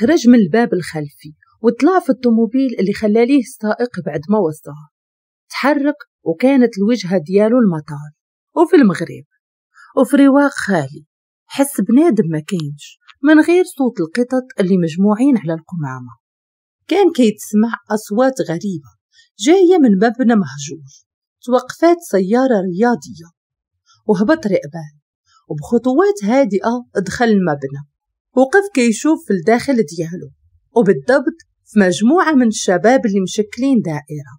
خرج من الباب الخلفي وطلع في الطوموبيل اللي خلاليه السائق بعد ما وصاها تحرك وكانت الوجهة ديالو المطار وفي المغرب وفي رواق خالي حس بنادم ما كاينش من غير صوت القطط اللي مجموعين على القمامة كان كيتسمع أصوات غريبة جاية من مبنى مهجور توقفات سيارة رياضية وهبط رقبان وبخطوات هادئة دخل المبنى وقف كيشوف في الداخل ديالو وبالضبط في مجموعة من الشباب اللي مشكلين دائرة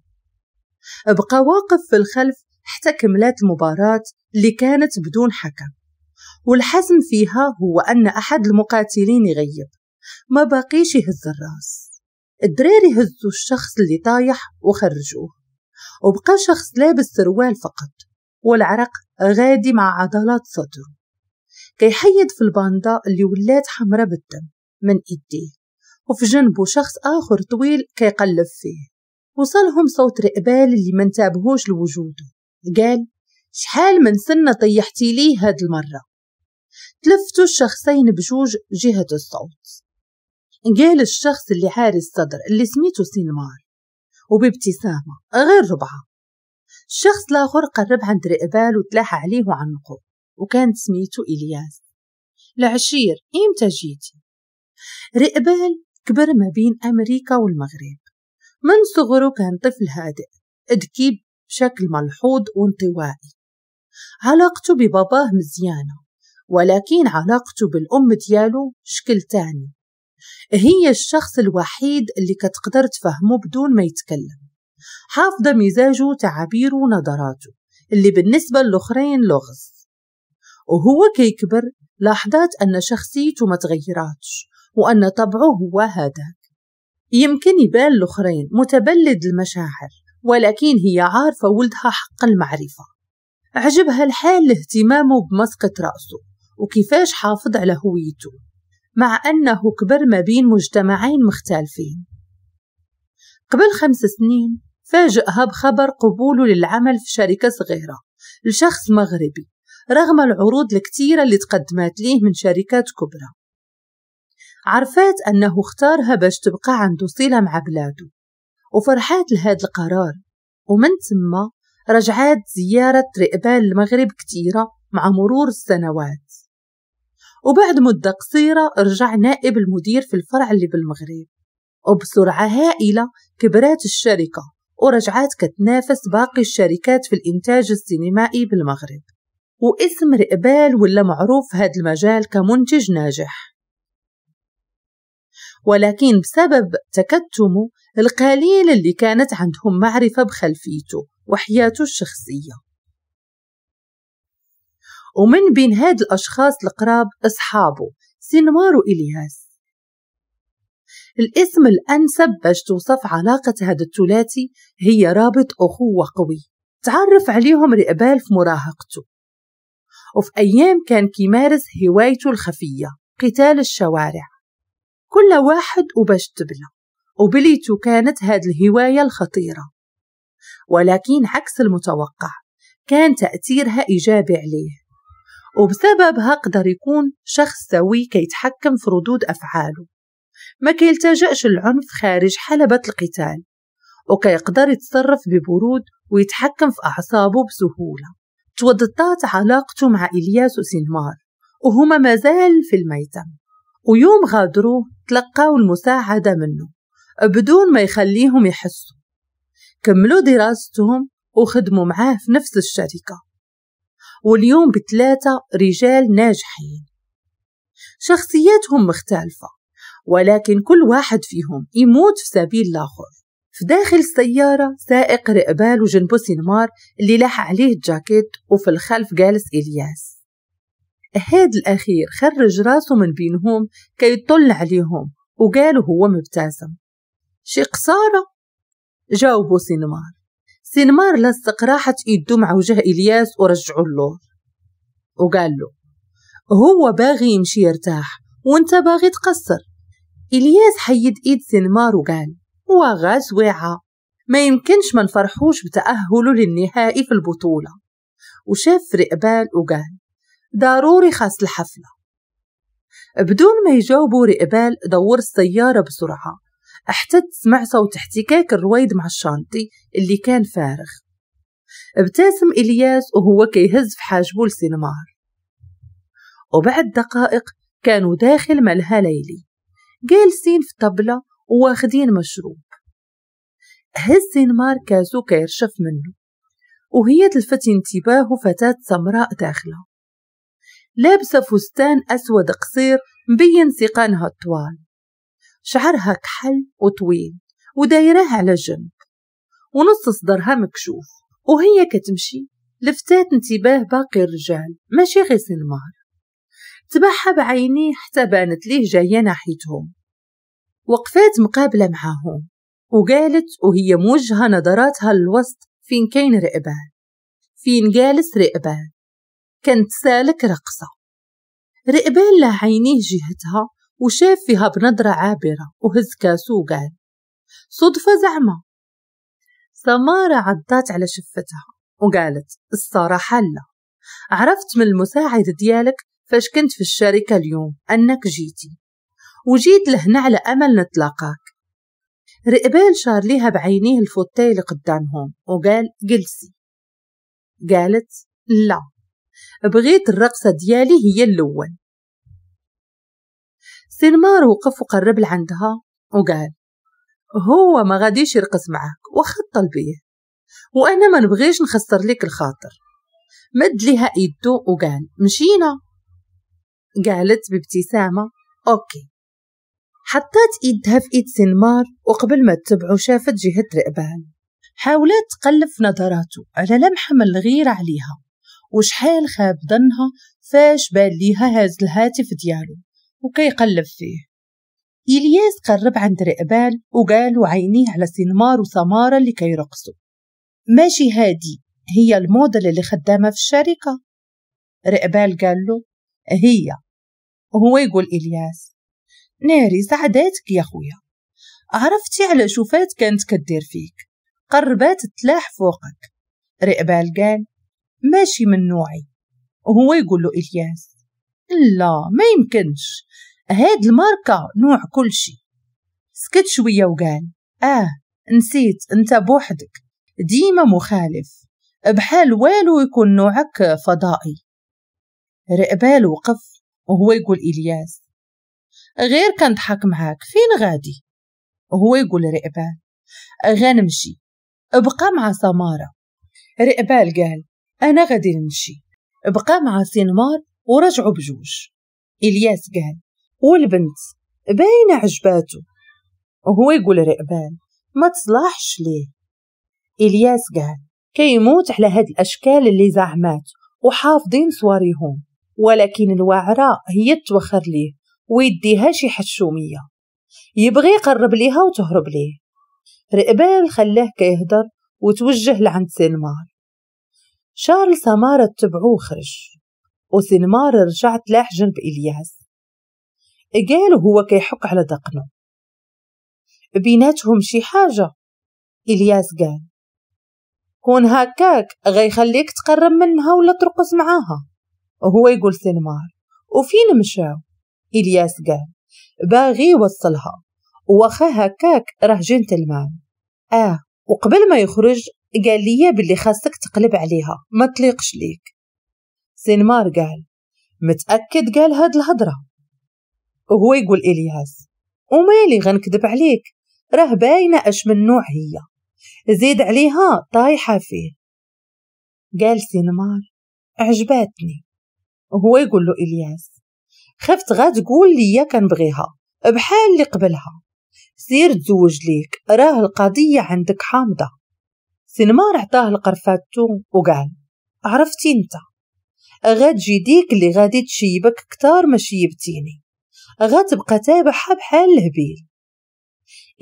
بقى واقف في الخلف حتى كملات المباراة اللي كانت بدون حكم والحزم فيها هو أن أحد المقاتلين يغيب ما باقيش يهز الراس الدراري هزوا الشخص اللي طايح وخرجوه وبقى شخص لابس سروال فقط والعرق غادي مع عضلات صدره كيحيد في الباندا اللي ولات حمراء بالدم من إيديه وفي جنبه شخص آخر طويل كيقلب فيه وصلهم صوت رقبال اللي ما انتبهوش لوجوده قال شحال من سنة طيحتي ليه هاد المرة تلفتوا الشخصين بجوج جهة الصوت قال الشخص اللي عاري الصدر اللي سميته سينمار وبابتسامة غير ربعة الشخص الآخر قرب عند رئبال وتلاحى عليه وعنقه وكانت سميتو إلياس العشير إمتى جيتي؟ رئبال كبر ما بين أمريكا والمغرب من صغره كان طفل هادئ ذكي بشكل ملحوظ وانطوائي علاقته بباباه مزيانة ولكن علاقته بالأم ديالو شكل تاني هي الشخص الوحيد اللي كتقدر تفهمه بدون ما يتكلم حافظة مزاجه تعابيره ونظراته اللي بالنسبة للآخرين لغز وهو كيكبر لاحظت أن شخصيته ما تغيراتش وأن طبعه هو هذاك يمكن يبان الآخرين متبلد المشاعر ولكن هي عارفة ولدها حق المعرفة عجبها الحال اهتمامه بمسقة رأسه وكيفاش حافظ على هويته مع أنه كبر ما بين مجتمعين مختلفين قبل خمس سنين فاجأها بخبر قبوله للعمل في شركة صغيرة لشخص مغربي رغم العروض الكثيرة اللي تقدمات ليه من شركات كبرى عرفات أنه اختارها باش تبقى عنده صلة مع بلادو وفرحات لهذا القرار ومن ثم رجعات زيارة رئبال المغرب كتيرة مع مرور السنوات وبعد مدة قصيرة رجع نائب المدير في الفرع اللي بالمغرب وبسرعة هائلة كبرات الشركة ورجعات كتنافس باقي الشركات في الإنتاج السينمائي بالمغرب واسم رقبال ولا معروف هاد المجال كمنتج ناجح ولكن بسبب تكتمه القليل اللي كانت عندهم معرفة بخلفيته وحياته الشخصية ومن بين هاد الأشخاص القراب أصحابه سنوار وإلياس الاسم الأنسب باش توصف علاقة هاد الثلاثي هي رابط أخوة قوي تعرف عليهم رقبال في مراهقته وفي أيام كان كيمارس هوايته الخفية قتال الشوارع كل واحد وباش تبلى وبليتو كانت هاد الهواية الخطيرة ولكن عكس المتوقع كان تأثيرها إيجابي عليه وبسببها قدر يكون شخص سوي كيتحكم في ردود أفعاله ما كيلتجأش العنف خارج حلبة القتال وكيقدر يتصرف ببرود ويتحكم في أعصابه بسهولة توضطات علاقته مع إلياس وسنمار وهما مازال في الميتم ويوم غادروا تلقاو المساعدة منه بدون ما يخليهم يحسوا كملوا دراستهم وخدموا معاه في نفس الشركة واليوم بثلاثة رجال ناجحين شخصياتهم مختلفة ولكن كل واحد فيهم يموت في سبيل الآخر في داخل السيارة سائق رقبال وجنبه سينمار اللي لاح عليه الجاكيت وفي الخلف جالس إلياس هاد الأخير خرج راسه من بينهم كي يطل عليهم وقاله هو مبتسم شي قصارة جاوبه سينمار سينمار لصق راحت ايده مع وجه إلياس ورجعوا اللور وقال له هو باغي يمشي يرتاح وانت باغي تقصر إلياس حيد ايد سينمار وقال وغاز واعة ما يمكنش ما نفرحوش بتأهله للنهائي في البطولة وشاف رقبال وقال ضروري خاص الحفلة بدون ما يجاوبوا رقبال دور السيارة بسرعة احتد سمع صوت احتكاك الرويد مع الشانطي اللي كان فارغ ابتسم إلياس وهو كيهز في حاجبه السينمار وبعد دقائق كانوا داخل ملهى ليلي جالسين في طبلة واخدين مشروب هزين ماركاز وكيرشف منه وهي تلفت انتباهه فتاة سمراء داخلة لابسة فستان أسود قصير مبين سيقانها الطوال شعرها كحل وطويل ودايراه على جنب ونص صدرها مكشوف وهي كتمشي لفتات انتباه باقي الرجال ماشي غير سنمار تبعها بعينيه حتى بانت ليه جاية ناحيتهم وقفات مقابلة معاهم وقالت وهي موجهة نظراتها للوسط فين كاين رئبان فين جالس رئبان كانت سالك رقصة رئبان لا عينيه جهتها وشاف فيها بنظرة عابرة وهز كاسو وقال صدفة زعمة سمارة عضات على شفتها وقالت الصراحة لا عرفت من المساعد ديالك فاش كنت في الشركة اليوم أنك جيتي وجيت لهنا على أمل نتلاقاك رقبان شار ليها بعينيه اللي قدامهم وقال جلسي قالت لا بغيت الرقصة ديالي هي الأول سينمار وقف وقرب لعندها وقال هو ما غاديش يرقص معك وخط بيه وأنا ما نبغيش نخسر لك الخاطر مد ليها إيدو وقال مشينا قالت بابتسامة أوكي حطات إيدها في إيد سنمار وقبل ما تتبعو شافت جهة رقبها حاولت تقلب في نظراته على لمحة من الغيرة عليها وشحال خاب ظنها فاش بان ليها هاز الهاتف ديالو وكيقلب فيه إلياس قرب عند رقبال وقال عينيه على سنمار وسمارة اللي كيرقصوا ماشي هادي هي الموديل اللي خدامة في الشركة رقبال قال له هي هو يقول إلياس ناري ساعداتك يا خويا عرفتي على شوفات كانت كدير فيك قربات تلاح فوقك رئبال قال ماشي من نوعي وهو يقول له إلياس لا ما يمكنش هاد الماركة نوع كل شي سكت شوية وقال آه نسيت انت بوحدك ديما مخالف بحال والو يكون نوعك فضائي رئبال وقف وهو يقول إلياس غير كنضحك معاك فين غادي هو يقول رئبال غنمشي ابقى مع سمارة رئبال قال أنا غادي نمشي ابقى مع سينمار ورجعوا بجوج إلياس قال والبنت باينة عجباتو هو يقول رئبال ما تصلحش ليه إلياس قال كيموت على هاد الأشكال اللي زعمات وحافظين صواريهم ولكن الوعرة هي توخر ليه ويديها شي حشومية يبغي يقرب ليها وتهرب ليه رقبال خلاه كيهدر وتوجه لعند سينمار شارل سمارة تبعو وخرج وسينمار رجعت لاح جنب إلياس قال هو كيحك على دقنه بيناتهم شي حاجة إلياس قال كون هكاك غيخليك تقرب منها ولا ترقص معاها وهو يقول سينمار وفين مشاو إلياس قال باغي يوصلها وخا هكاك راه جنتلمان آه وقبل ما يخرج قال لي باللي خاصك تقلب عليها ما تليقش ليك سينمار قال متأكد قال هاد الهضرة وهو يقول إلياس ومالي غنكذب عليك راه باينة أش من نوع هي زيد عليها طايحة فيه قال سينمار عجباتني وهو يقول له إلياس خفت غا تقول ليا كنبغيها بحال اللي قبلها سير تزوج ليك راه القضية عندك حامضة سنمار عطاه لقرفاتو وقال عرفتي انت غاتجي ديك اللي غادي تشيبك كتار ما شيبتيني غتبقى تابعها بحال الهبيل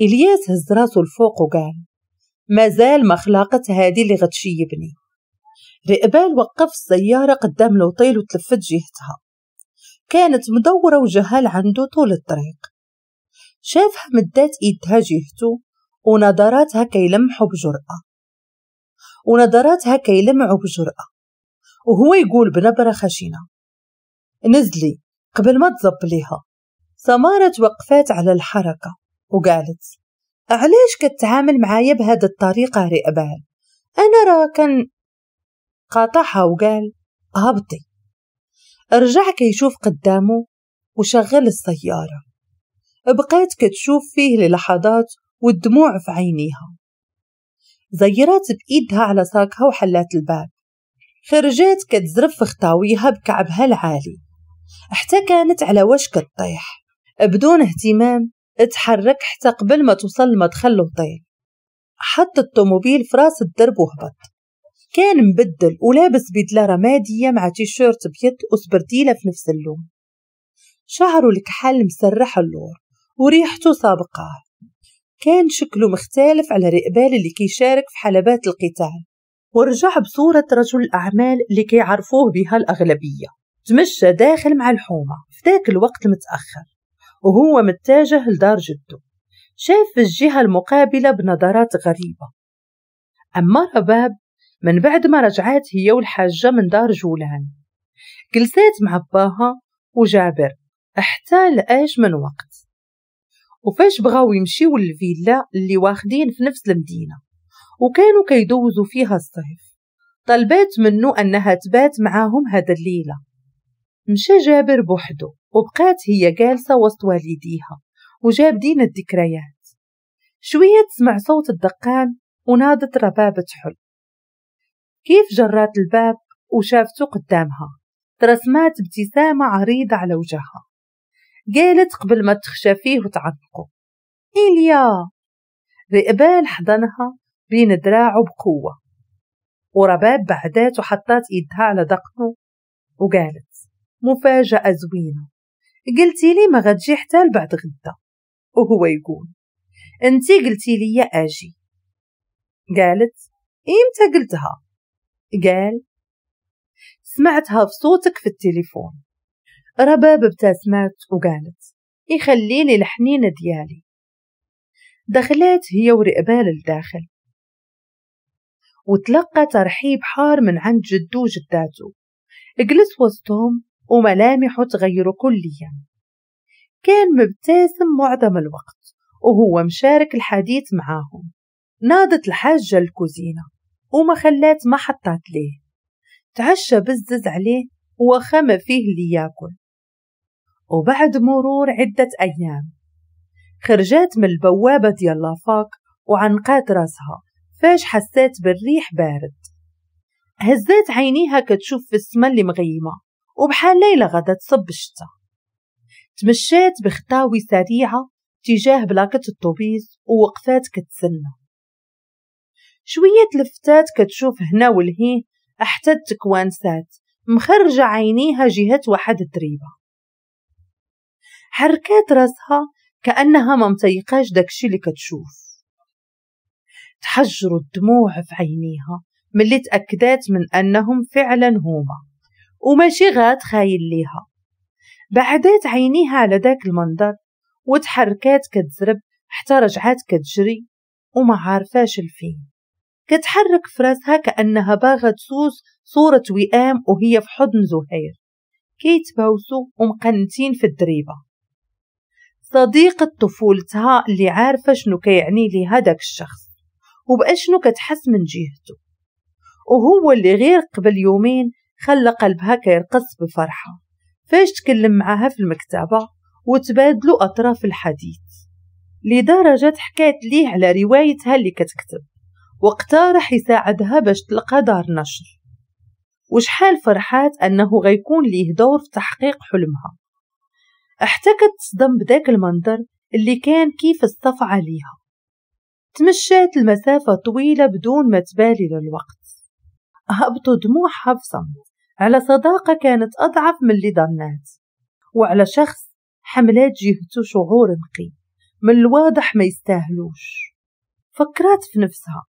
الياس هز راسو الفوق وقال مازال ما خلاقت هادي اللي غتشيبني رئبال وقف السيارة قدام لوطيل وتلفت جهتها كانت مدورة وجهال عنده طول الطريق شافها مدات إيدها جهته ونظراتها كيلمحوا بجرأة ونظراتها كيلمعوا بجرأة وهو يقول بنبرة خشنة نزلي قبل ما تزبليها سمارة توقفات على الحركة وقالت علاش كتعامل معايا بهذه الطريقة رئبال أنا را كان قاطعها وقال هبطي رجع كيشوف قدامه وشغل السيارة بقيت كتشوف فيه للحظات والدموع في عينيها زيرات بإيدها على ساكها وحلات الباب خرجت كتزرف خطاويها بكعبها العالي حتى كانت على وشك الطيح بدون اهتمام اتحرك حتى قبل ما توصل لمدخل الطيح حط الطوموبيل في راس الدرب وهبط كان مبدل ولابس بدلة رمادية مع تيشيرت بيض وسبرديلة في نفس اللون شعره الكحل مسرح اللور وريحته سابقاه كان شكله مختلف على رقبال اللي كيشارك في حلبات القتال ورجع بصورة رجل الأعمال اللي كيعرفوه بها الأغلبية تمشى داخل مع الحومة في ذاك الوقت متأخر وهو متجه لدار جده شاف في الجهة المقابلة بنظرات غريبة أما رباب من بعد ما رجعت هي والحاجة من دار جولان جلسات مع باها وجابر حتى لأيش من وقت وفاش بغاو يمشيو للفيلا اللي واخدين في نفس المدينة وكانوا كيدوزوا فيها الصيف طلبات منه أنها تبات معاهم هاد الليلة مشى جابر بوحدو وبقات هي جالسة وسط والديها دين الذكريات شوية تسمع صوت الدقان ونادت ربابة حل كيف جرات الباب وشافته قدامها ترسمات ابتسامة عريضة على وجهها قالت قبل ما تخشى فيه وتعتقه إيليا رئبال حضنها بين دراعه بقوة ورباب بعدات وحطات إيدها على دقنه وقالت مفاجأة زوينة قلتي لي ما غتجي حتى لبعد غدا وهو يقول انتي قلتي لي اجي قالت إمتى قلتها قال سمعتها بصوتك في التليفون رباب ابتسمت وقالت يخليلي الحنين ديالي دخلت هي ورقبال الداخل وتلقى ترحيب حار من عند جدو وجداته جلس وسطهم وملامحه تغيروا كليا كان مبتسم معظم الوقت وهو مشارك الحديث معاهم نادت الحاجة الكوزينة وما خلات ما حطت ليه تعشى بزز عليه وخمى فيه لياكل وبعد مرور عدة أيام خرجت من البوابة ديال لافاك وعنقات راسها فاش حسيت بالريح بارد هزات عينيها كتشوف في السما اللي مغيمة وبحال ليلة غدا تصب الشتا تمشيت بخطاوي سريعة تجاه بلاكة الطوبيس ووقفات كتسنى شوية لفتات كتشوف هنا والهي حتى التكوانسات مخرجة عينيها جهة واحد الدريبة حركات راسها كأنها ما متيقاش داكشي اللي كتشوف تحجروا الدموع في عينيها ملي تأكدات من أنهم فعلا هما وماشي غات خايل ليها بعدات عينيها على داك المنظر وتحركات كتزرب حتى رجعات كتجري وما عارفاش الفين كتحرك في راسها كأنها باغا تسوس صورة وئام وهي في حضن زهير كيتباوسو ومقنتين في الدريبة صديقة طفولتها اللي عارفة شنو كيعني لي داك الشخص وبأشنو كتحس من جهته وهو اللي غير قبل يومين خلى قلبها كيرقص بفرحة فاش تكلم معاها في المكتبة وتبادلوا أطراف الحديث لدرجة حكات ليه على روايتها اللي كتكتب وقتها رح يساعدها باش تلقى دار نشر وشحال فرحات أنه غيكون ليه دور في تحقيق حلمها احتكت صدم بداك المنظر اللي كان كيف الصف عليها تمشات المسافة طويلة بدون ما تبالي للوقت هبطوا دموعها بصمت على صداقة كانت أضعف من اللي ظنات وعلى شخص حملات جهته شعور نقي من الواضح ما يستاهلوش فكرات في نفسها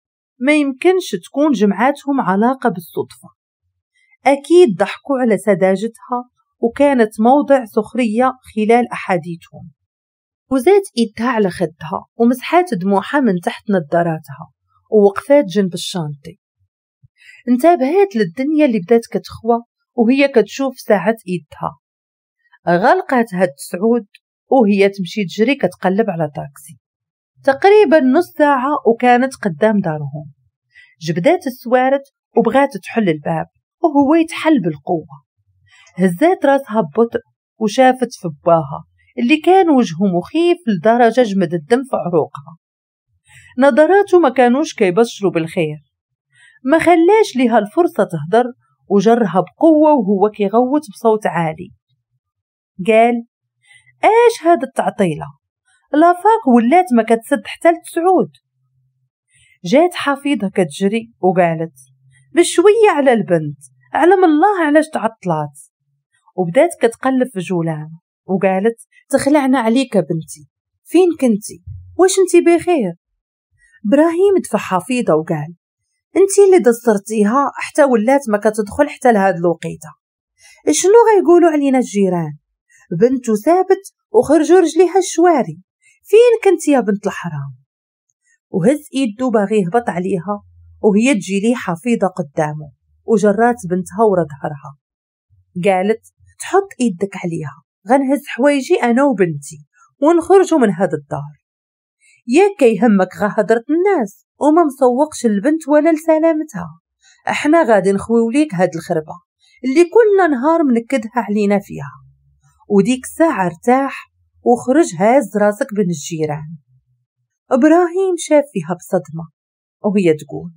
ما يمكنش تكون جمعاتهم علاقة بالصدفة أكيد ضحكوا على سذاجتها وكانت موضع سخرية خلال أحاديثهم وزات إيدها على خدها ومسحات دموعها من تحت نظاراتها ووقفات جنب الشانطي انتبهت للدنيا اللي بدات كتخوى وهي كتشوف ساعة إيدها غلقت هاد السعود وهي تمشي تجري كتقلب على طاكسي تقريبا نص ساعة وكانت قدام دارهم جبدات السوارت وبغات تحل الباب وهو يتحل بالقوة هزات راسها ببطء وشافت في باها اللي كان وجهه مخيف لدرجة جمد الدم في عروقها نظراته ما كانوش كيبشروا بالخير ما خلاش لها الفرصة تهدر وجرها بقوة وهو كيغوت بصوت عالي قال ايش هاد التعطيلة لافاك ولات ما كتسد حتى لتسعود جات حفيظة كتجري وقالت بشوية على البنت علم الله علاش تعطلات وبدات كتقلب في جولان وقالت تخلعنا عليك بنتي فين كنتي واش انتي بخير ابراهيم دفع حفيظة وقال انتي اللي دسترتيها حتى ولات ما كتدخل حتى لهاد الوقيته شنو غيقولوا علينا الجيران بنتو ثابت وخرجوا رجليها الشواري فين كنت يا بنت الحرام وهز ايدو باغي يهبط عليها وهي تجي ليه حفيظة قدامه وجرات بنتها ورا ظهرها قالت تحط ايدك عليها غنهز حوايجي انا وبنتي ونخرجوا من هاد الدار ياك كيهمك غا هضرة الناس وما مسوقش البنت ولا لسلامتها احنا غادي نخويو ليك هاد الخربة اللي كل نهار منكدها علينا فيها وديك الساعة ارتاح وخرج هاز راسك بين الجيران إبراهيم شاف فيها بصدمة وهي تقول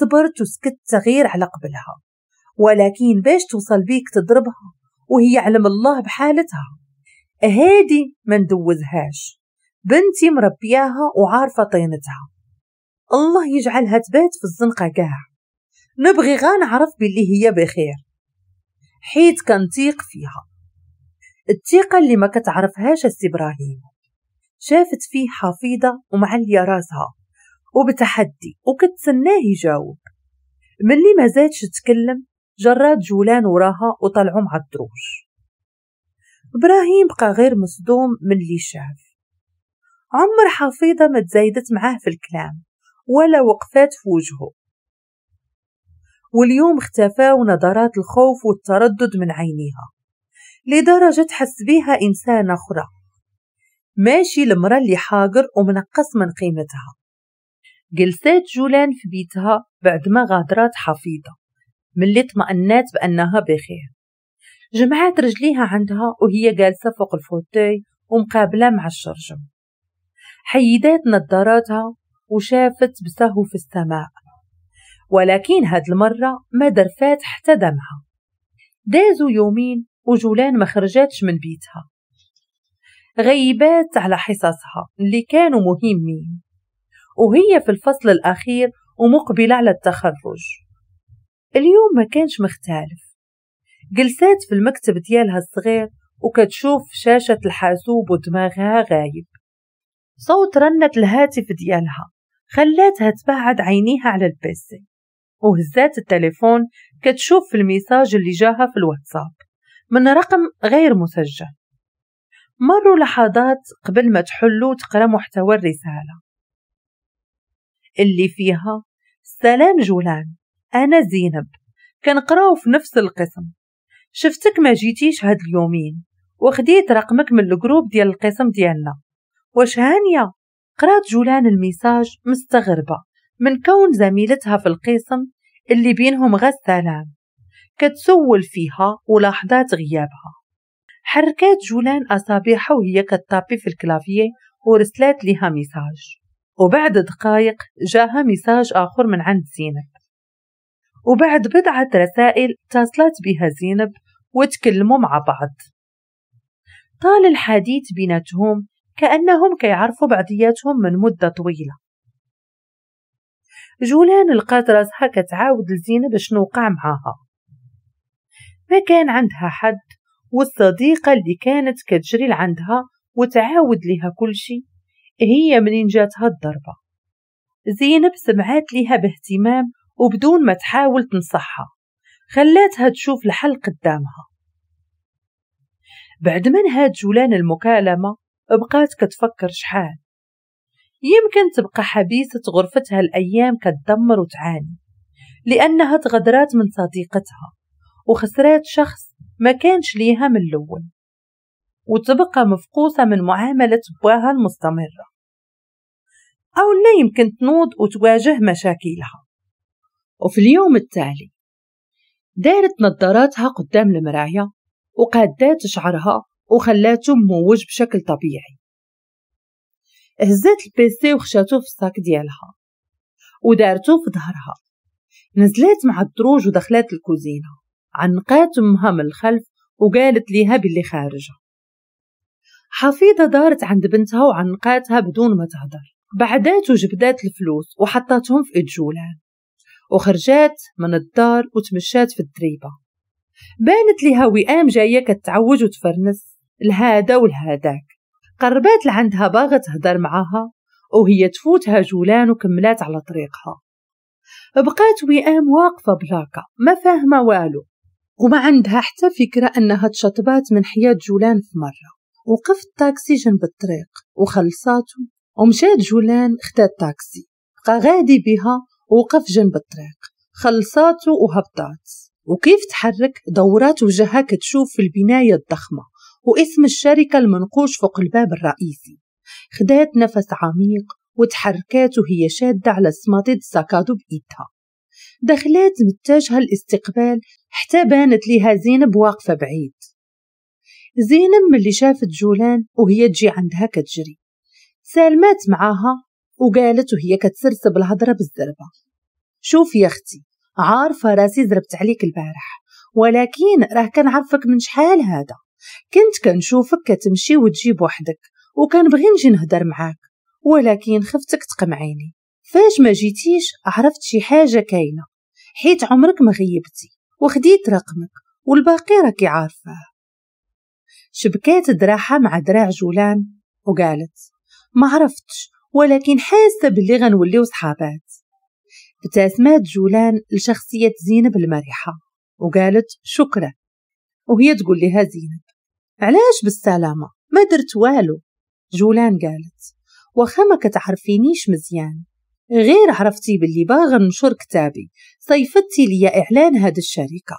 صبرت وسكت تغير على قبلها ولكن باش توصل بيك تضربها وهي علم الله بحالتها هادي ما ندوزهاش بنتي مربياها وعارفة طينتها الله يجعلها تبات في الزنقة كاع نبغي غا نعرف باللي هي بخير حيت كنطيق فيها الثقة اللي ما كتعرفهاش السي إبراهيم شافت فيه حفيظة ومعلية راسها وبتحدي وكتسناه يجاوب ملي ما زادش تكلم جرات جولان وراها وطلعوا مع الدروج إبراهيم بقى غير مصدوم من اللي شاف عمر حفيظة ما تزايدت معاه في الكلام ولا وقفات في وجهه واليوم اختفاو نظرات الخوف والتردد من عينيها لدرجة تحس بيها إنسانة أخرى ماشي المرأة اللي حاقر ومنقص من قيمتها جلسات جولان في بيتها بعد ما غادرات حفيظة ملي اطمأنات بأنها بخير جمعات رجليها عندها وهي جالسة فوق الفوتي ومقابلة مع الشرجم حيدات نظاراتها وشافت بسهو في السماء ولكن هاد المرة ما درفات حتى دمها دازوا يومين وجولان ما خرجاتش من بيتها غيبات على حصصها اللي كانوا مهمين وهي في الفصل الأخير ومقبلة على التخرج اليوم ما كانش مختلف جلسات في المكتب ديالها الصغير وكتشوف شاشة الحاسوب ودماغها غايب صوت رنة الهاتف ديالها خلاتها تبعد عينيها على البيسي وهزات التليفون كتشوف في الميساج اللي جاها في الواتساب من رقم غير مسجل مروا لحظات قبل ما تحلوا تقرا محتوى الرسالة اللي فيها سلام جولان أنا زينب كنقراو في نفس القسم شفتك ما جيتيش هاد اليومين وخديت رقمك من الجروب ديال القسم ديالنا واش هانية قرات جولان الميساج مستغربة من كون زميلتها في القسم اللي بينهم غا السلام كتسول فيها ولاحظات غيابها حركات جولان أصابعها وهي كتطابي في الكلافية ورسلت لها ميساج وبعد دقايق جاها ميساج آخر من عند زينب وبعد بضعة رسائل تصلت بها زينب وتكلموا مع بعض طال الحديث بيناتهم كأنهم كيعرفوا بعضياتهم من مدة طويلة جولان لقات راسها كتعاود لزينب شنو وقع معاها ما كان عندها حد والصديقة اللي كانت كتجري لعندها وتعاود لها كل شي هي منين جاتها الضربة زينب سمعات لها باهتمام وبدون ما تحاول تنصحها خلاتها تشوف الحل قدامها بعد ما نهات جولان المكالمة بقات كتفكر شحال يمكن تبقى حبيسة غرفتها الأيام كتدمر وتعاني لأنها تغدرات من صديقتها وخسرات شخص ما كانش ليها من الأول وتبقى مفقوسة من معاملة بواها المستمرة أو لا يمكن تنوض وتواجه مشاكلها وفي اليوم التالي دارت نظاراتها قدام المراية وقادات شعرها وخلاتو مموج بشكل طبيعي هزات البيسي وخشاته في الساك ديالها ودارته في ظهرها نزلات مع الدروج ودخلت الكوزينة عنقات أمها من الخلف وقالت ليها باللي خارجة حفيدة دارت عند بنتها وعنقاتها بدون ما تهدر بعدات وجبدات الفلوس وحطتهم في إيد جولان وخرجات من الدار وتمشات في الدريبة بانت لها وئام جاية كتعوج وتفرنس الهادا والهاداك قربات لعندها باغا تهدر معاها وهي تفوتها جولان وكملات على طريقها بقات وئام واقفة بلاكا ما فاهمة والو وما عندها حتى فكرة أنها تشطبات من حياة جولان في مرة وقفت تاكسي جنب الطريق وخلصاته ومشات جولان خدات تاكسي بقى غادي بها ووقف جنب الطريق خلصاتو وهبطات وكيف تحرك دورات وجهها كتشوف في البناية الضخمة واسم الشركة المنقوش فوق الباب الرئيسي خدات نفس عميق وتحركات وهي شادة على سماطة ساكادو بإيدها دخلات متجهة الاستقبال حتى بانت ليها زينب واقفة بعيد زينب ملي شافت جولان وهي تجي عندها كتجري سالمات معاها وقالت وهي كتسرسب الهضرة بالزربة شوف يا أختي عارفة راسي زربت عليك البارح ولكن راه كنعرفك من شحال هذا كنت كنشوفك كتمشي وتجيب وحدك بغي نجي نهضر معاك ولكن خفتك تقمعيني فاش ما جيتيش عرفت شي حاجة كاينة حيت عمرك ما غيبتي وخديت رقمك والباقي راكي عارفاه شبكات دراعها مع دراع جولان وقالت ما عرفتش ولكن حاسة باللي غنوليو صحابات ابتسمات جولان لشخصية زينب المرحة وقالت شكرا وهي تقول لها زينب علاش بالسلامة ما درت والو جولان قالت واخا ما كتعرفينيش مزيان غير عرفتي باللي باغا ننشر كتابي صيفطتي ليا إعلان هاد الشركة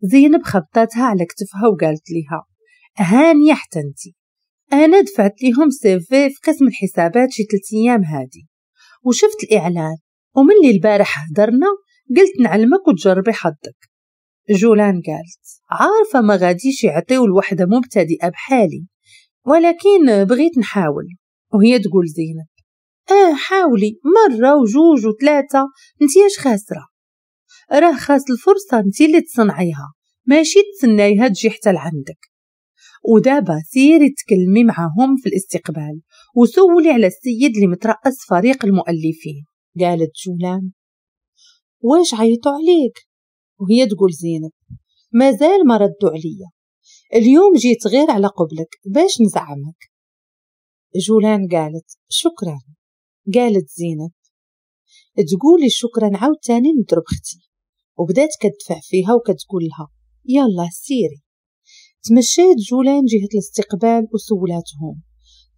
زينب خبطتها على كتفها وقالت ليها هانية حتى انتي أنا دفعت ليهم سيفي في قسم الحسابات شي تلت أيام هادي وشفت الإعلان ومن اللي البارح هدرنا قلت نعلمك وتجربي حظك جولان قالت عارفة ما غاديش يعطيو لوحدة مبتدئة بحالي ولكن بغيت نحاول وهي تقول زينب اه حاولي مرة وجوج وثلاثة انتياش خاسرة راه خاس الفرصة انتي اللي تصنعيها ماشي تسنايها تجي حتى لعندك ودابا سيري تكلمي معهم في الاستقبال وسولي على السيد اللي مترأس فريق المؤلفين قالت جولان واش عيطوا عليك وهي تقول زينب مازال ما ردوا عليا اليوم جيت غير على قبلك باش نزعمك جولان قالت شكرا قالت زينب تقولي شكرا عاوتاني نضرب ختي وبدات كتدفع فيها وكتقول لها يلا سيري تمشيت جولان جهة الاستقبال وسولاتهم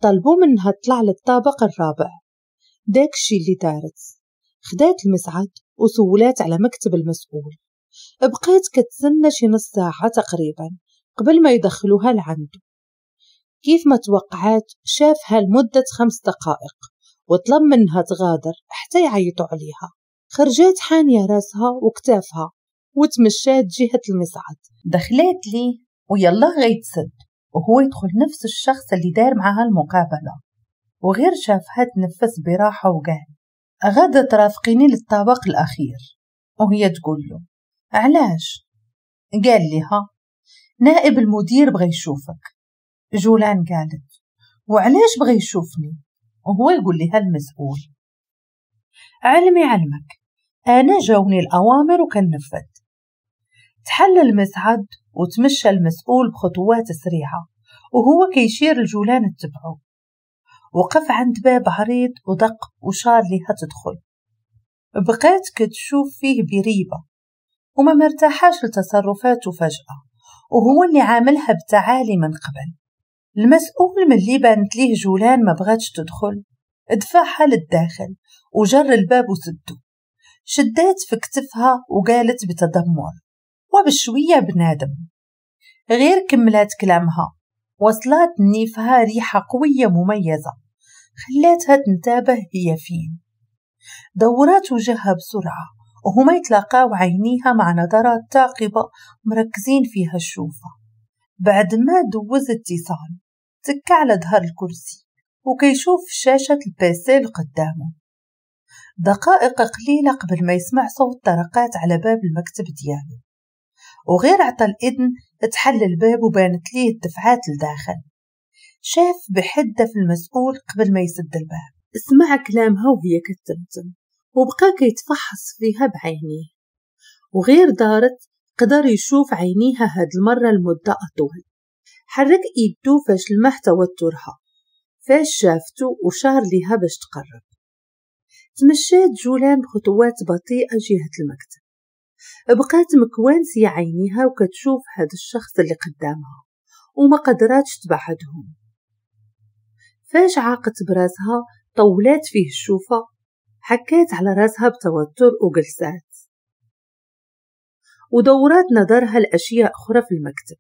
طلبوا منها تطلع للطابق الرابع داكشي اللي دارت خدات المصعد وسولات على مكتب المسؤول بقات كتسنى شي نص ساعة تقريبا قبل ما يدخلوها لعندو كيف ما توقعات شافها لمدة خمس دقائق وطلب منها تغادر حتى يعيطوا عليها خرجات حانية راسها وكتافها وتمشات جهة المصعد دخلت لي ويلا غيتسد وهو يدخل نفس الشخص اللي دار معها المقابلة وغير شافها تنفس براحة وقال غادة ترافقيني للطابق الأخير وهي تقول له علاش قال لها نائب المدير بغى يشوفك جولان قالت وعلاش بغى يشوفني وهو يقول لها المسؤول علمي علمك أنا جاوني الأوامر وكنفذ تحل المسعد وتمشى المسؤول بخطوات سريعة وهو كيشير الجولان تبعه وقف عند باب عريض ودق وشار ليها تدخل بقيت كتشوف فيه بريبة وما مرتاحاش لتصرفاته فجأة وهو اللي عاملها بتعالي من قبل المسؤول ملي بانت ليه جولان ما بغاتش تدخل دفعها للداخل وجر الباب وسدو شدات في كتفها وقالت بتدمر وبشوية بنادم غير كملات كلامها وصلات نيفها ريحة قوية مميزة خلاتها تنتابه هي فين دورات وجهها بسرعة وهما يتلاقاو عينيها مع نظرات تاقبة مركزين فيها الشوفة بعد ما دوز اتصال سكة على ظهر الكرسي وكيشوف شاشة البيسي قدامه دقائق قليلة قبل ما يسمع صوت طرقات على باب المكتب ديالو وغير عطى الإذن تحل الباب وبانت ليه الدفعات لداخل شاف بحدة في المسؤول قبل ما يسد الباب سمع كلامها وهي كتمتم وبقى كيتفحص فيها بعينيه وغير دارت قدر يشوف عينيها هاد المرة لمدة أطول حرك إيدو فاش لمح توترها فاش شافتو وشار ليها باش تقرب تمشات جولان بخطوات بطيئة جهة المكتب بقات مكوانس عينيها وكتشوف هاد الشخص اللي قدامها وما قدراتش تبعدهم فاش عاقت براسها طولات فيه الشوفة حكات على راسها بتوتر وجلسات ودورات نظرها لأشياء أخرى في المكتب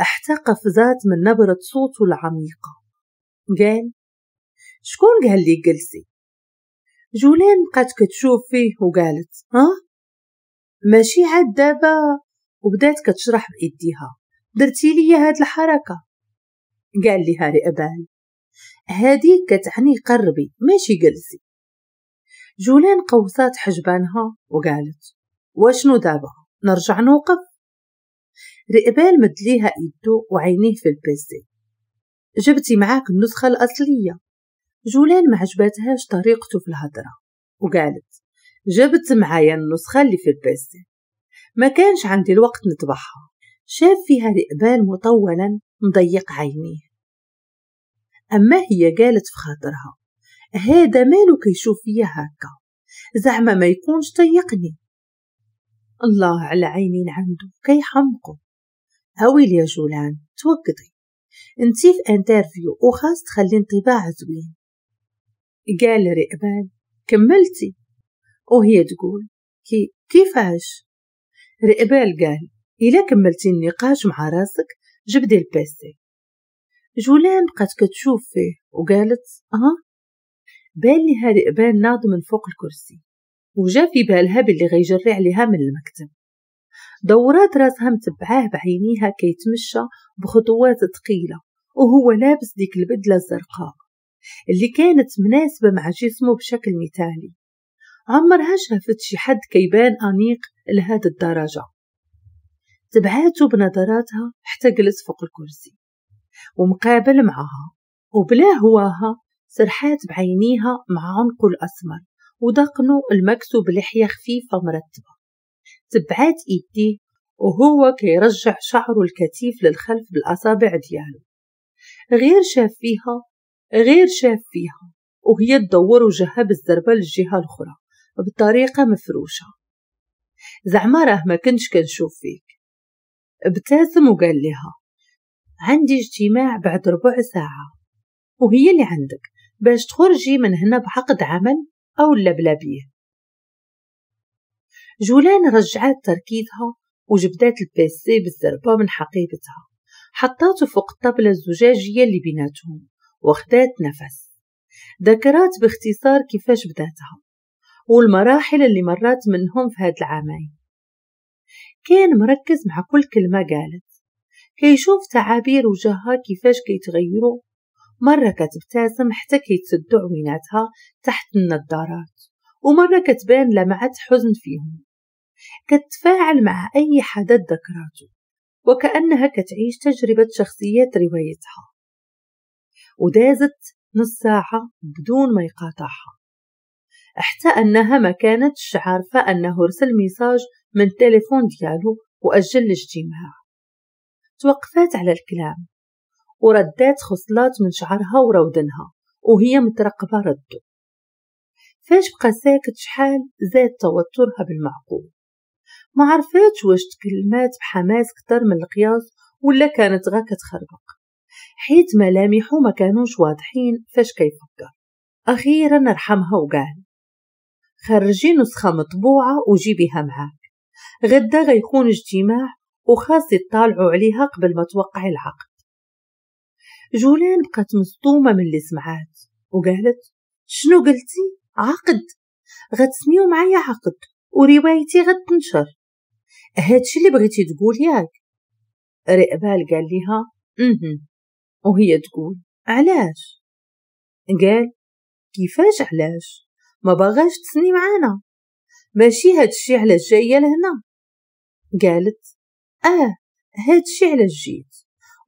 احتقف ذات من نبرة صوته العميقة قال شكون قال لي جلسي جولان بقات كتشوف فيه وقالت ها ماشي عاد دابا وبدات كتشرح بإيديها درتي لي هاد الحركة قال لها رئبان هادي كتعني قربي ماشي جلسي جولان قوسات حجبانها وقالت واشنو دابا نرجع نوقف رقبال مدليها إيدو وعينيه في البيزي جبتي معاك النسخة الأصلية جولان ما عجبتهاش طريقته في الهضرة وقالت جبت معايا النسخة اللي في البيزي ما كانش عندي الوقت نطبعها شاف فيها رقبال مطولا مضيق عينيه أما هي قالت في خاطرها هذا ماله كيشوف فيا هكا زعما ما يكونش طيقني الله على عينين عنده كيحمقه هاوي ليا جولان توقطي انتي في انترفيو وخاص تخلي انطباع زوين قال رئبان كملتي وهي تقول كي كيفاش رئبال قال إلا كملتي النقاش مع راسك جبدي البيسي جولان بقات كتشوف فيه وقالت اه بان لها رئبان ناض من فوق الكرسي وجا في بالها باللي غيجري عليها من المكتب دورات راسها متبعاه بعينيها كيتمشى بخطوات ثقيلة وهو لابس ديك البدلة الزرقاء اللي كانت مناسبة مع جسمه بشكل مثالي عمرها شافت شي حد كيبان أنيق لهذا الدرجة تبعاتو بنظراتها حتى جلس فوق الكرسي ومقابل معها وبلا هواها سرحات بعينيها مع عنقه الأسمر ودقنه المكسو بلحية خفيفة مرتبة تبعات إيديه وهو كيرجع شعره الكتيف للخلف بالأصابع ديالو غير شاف فيها غير شاف فيها وهي تدور وجهها بالزربة للجهة الأخرى بطريقة مفروشة زعما راه ما كنتش كنشوف فيك ابتسم وقال لها عندي اجتماع بعد ربع ساعة وهي اللي عندك باش تخرجي من هنا بعقد عمل أو لا بلا بيه جولان رجعت تركيزها وجبدات البيسي بالزربة من حقيبتها حطاته فوق الطبلة الزجاجية اللي بيناتهم وخدات نفس ذكرات باختصار كيفاش بداتها والمراحل اللي مرات منهم في هاد العامين كان مركز مع كل كلمة قالت كيشوف تعابير وجهها كيفاش كيتغيروا مرة كتبتسم حتى كيتسدوا عويناتها تحت النظارات ومرة كتبان لمعة حزن فيهم كتفاعل مع أي حدث ذكراته وكأنها كتعيش تجربة شخصية روايتها ودازت نص ساعة بدون ما يقاطعها حتى أنها ما كانتش عارفة أنه رسل ميساج من التليفون ديالو وأجل الاجتماع توقفات على الكلام وردات خصلات من شعرها ورودنها وهي مترقبة رده فاش بقى ساكت شحال زاد توترها بالمعقول ما عرفاتش واش تكلمات بحماس كتر من القياس ولا كانت غا كتخربق حيت ملامحو ما كانوش واضحين فاش كيفكر أخيرا رحمها وقال خرجي نسخة مطبوعة وجيبيها معاك غدا غيكون اجتماع وخاص يطالعوا عليها قبل ما توقعي العقد جولان بقات مصدومة من اللي سمعات وقالت شنو قلتي عقد غتسنيو معايا عقد وروايتي غتنشر هادشي اللي بغيتي تقول ياك رئبال قال ليها اها أمم. وهي تقول علاش قال كيفاش علاش ما باغاش تسني معانا ماشي هادشي علاش جايه لهنا قالت اه هادشي علاش جيت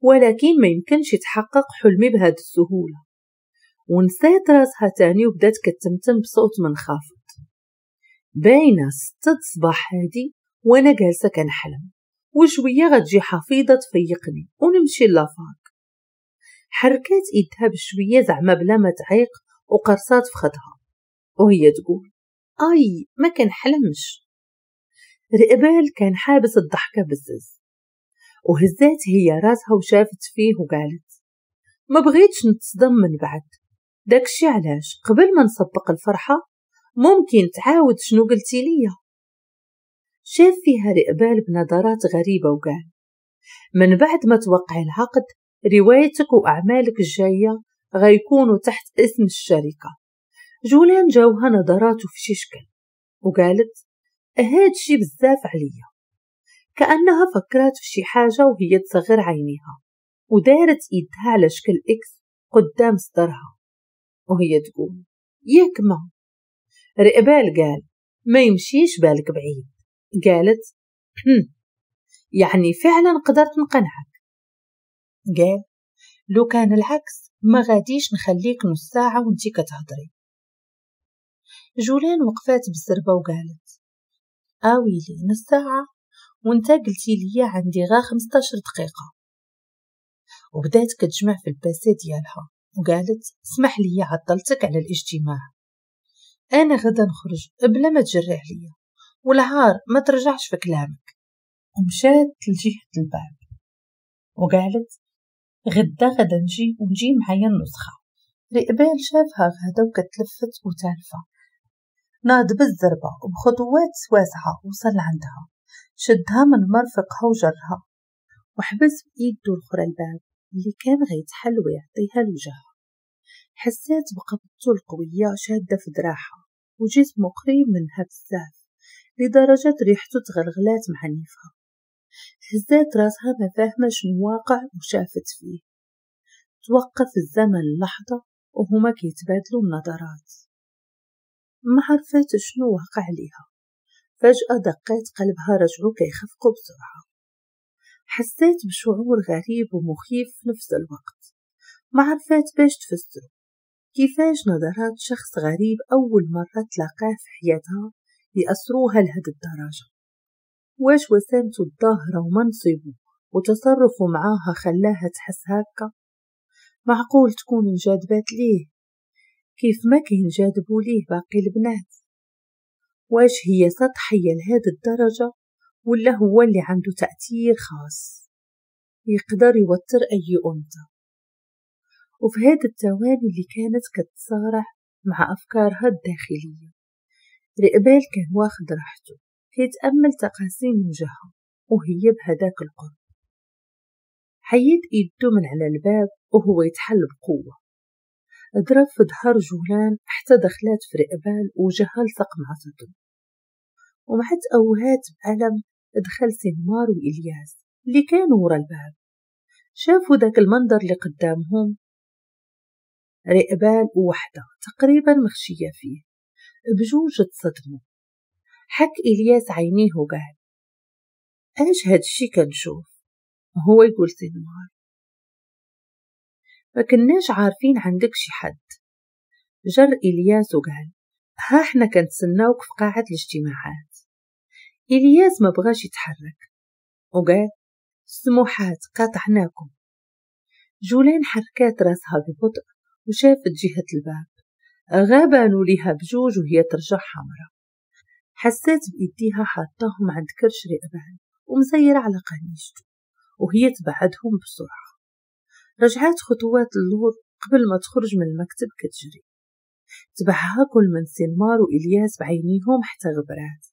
ولكن ما يمكنش يتحقق حلمي بهاد السهولة ونسيت راسها تاني وبدات كتمتم بصوت منخفض باينة ستة صباح هادي وأنا جالسة كنحلم وشوية غتجي حفيظة تفيقني ونمشي لافاك حركات إيدها بشوية زعما بلا ما تعيق وقرصات في خدها وهي تقول أي ما كنحلمش رقبال كان حابس الضحكة بزز وهزات هي راسها وشافت فيه وقالت ما بغيتش نتصدم من بعد داكشي علاش قبل ما نسبق الفرحة ممكن تعاود شنو قلتي ليا شاف فيها الإقبال بنظرات غريبة وقال من بعد ما توقع العقد روايتك وأعمالك الجاية غيكونوا تحت اسم الشركة جولان جاوها نظراته في شي شكل وقالت هادشي بزاف عليا كأنها فكرت في شي حاجة وهي تصغر عينيها ودارت إيدها على شكل إكس قدام صدرها وهي تقول ياك ما رقبال قال ما يمشيش بالك بعيد قالت هم يعني فعلا قدرت نقنعك قال لو كان العكس ما غاديش نخليك نص ساعة وانتي كتهضري جولان وقفات بالزربة وقالت آويلي آه نص ساعة وانت قلتي لي عندي غا خمستاشر دقيقة وبدات كتجمع في الباسي ديالها وقالت اسمح لي عطلتك على الاجتماع انا غدا نخرج بلا ما تجري عليا والعار ما ترجعش في كلامك ومشات لجهة الباب وقالت غدا غدا نجي ونجي معايا النسخة رئبال شافها غدا وكتلفت وتالفة ناد بالزربة وبخطوات واسعة وصل عندها شدها من مرفقها وجرها وحبس بإيده الأخرى الباب اللي كان غيتحل ويعطيها لوجهها حسيت بقبضته القوية شادة في دراعها وجسمه قريب منها بزاف لدرجة ريحته تغلغلات مع نيفها هزات راسها ما فاهمة شنو واقع وشافت فيه توقف الزمن لحظة وهما كيتبادلوا النظرات ما عرفت شنو واقع ليها فجأة دقات قلبها رجعو كيخفقو بسرعة حسيت بشعور غريب ومخيف في نفس الوقت ما عرفات باش تفسرو كيفاش نظرات شخص غريب أول مرة تلاقاه في حياتها يأسروها لهد الدرجة واش وسامته الظاهرة ومنصبه وتصرفه معاها خلاها تحس هكا معقول تكون انجذبت ليه كيف ما كينجذبوا ليه باقي البنات واش هي سطحية لهاد الدرجة ولا هو اللي عنده تأثير خاص يقدر يوتر أي أنثى وفي هاد التواني اللي كانت كتصارع مع أفكارها الداخلية القبال كان واخد راحته كيتأمل تقاسيم وجهها وهي بهداك القرب حيد إيده من على الباب وهو يتحل بقوة ضرب في ظهر جولان حتى دخلات في رقبال وجهها لصق مع صدره ومع تأوهات بألم دخل سنمار وإلياس اللي كانوا ورا الباب شافوا داك المنظر اللي قدامهم رقبال وحدة تقريبا مخشية فيه بجوج تصدمو حك إلياس عينيه وقال ايش هادشي كنشوف هو يقول سينمار ما كناش عارفين عندك شي حد جر إلياس وقال ها احنا كنتسناوك في قاعة الاجتماعات إلياس ما بغاش يتحرك وقال سموحات قاطعناكم جولان حركات راسها ببطء وشافت جهة الباب غاب نوليها بجوج وهي ترجع حمرة حسات بإيديها حاطاهم عند كرش رئبان ومزيرة على قميصته وهي تبعدهم بسرعة رجعت خطوات اللور قبل ما تخرج من المكتب كتجري تبعها كل من سينمار وإلياس بعينيهم حتى غبرات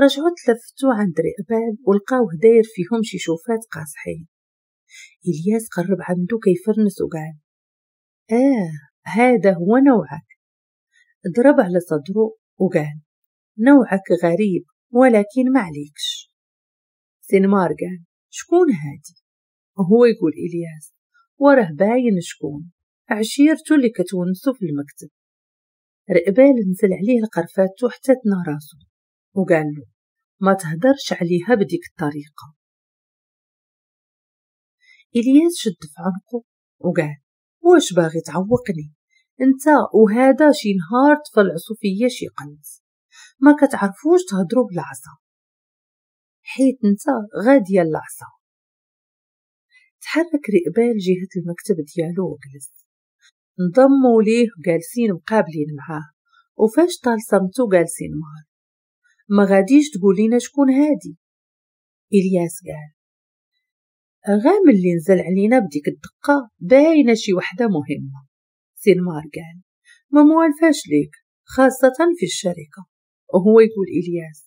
رجعوا تلفتو عند رئبان ولقاوه داير فيهم شي شوفات قاصحين إلياس قرب عنده كيفرنس وقال آه هذا هو نوعك ضرب على صدره وقال نوعك غريب ولكن معليكش سينمار قال شكون هادي هو يقول إلياس وراه باين شكون عشيرته اللي كتونسو في المكتب رقبال نزل عليه القرفات حتى تنا راسو وقال له ما تهدرش عليها بديك الطريقة إلياس شد في عنقه وقال واش باغي تعوقني انت وهذا شي نهار طفل عصوفية شي قنص ما كتعرفوش تهضروا بالعصا حيت انت غادية العصا تحرك رئبال جهة المكتب ديالو وجلس انضموا ليه جالسين مقابلين معاه وفاش طال صمتو جالسين معاه ما غاديش تقولينا شكون هادي الياس قال غا ملي نزل علينا بديك الدقة باينة شي وحدة مهمة سين مارجان ممنوع الفاش ليك خاصة في الشركة وهو يقول إلياس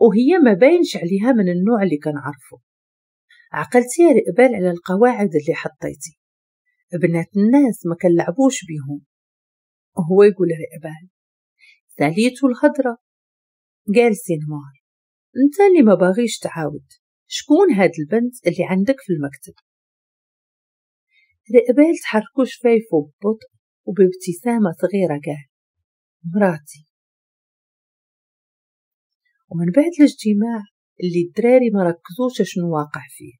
وهي ما باينش عليها من النوع اللي كنعرفو عقلتي رقبال على القواعد اللي حطيتي بنات الناس ما كنلعبوش بيهم وهو يقول رقبال ساليتو الهضرة قال سينمار انت اللي ما باغيش تعاود شكون هاد البنت اللي عندك في المكتب رقبال تحركو شفايفه ببطء وبابتسامة صغيرة قال مراتي ومن بعد الاجتماع اللي الدراري ما ركزوش شنو واقع فيه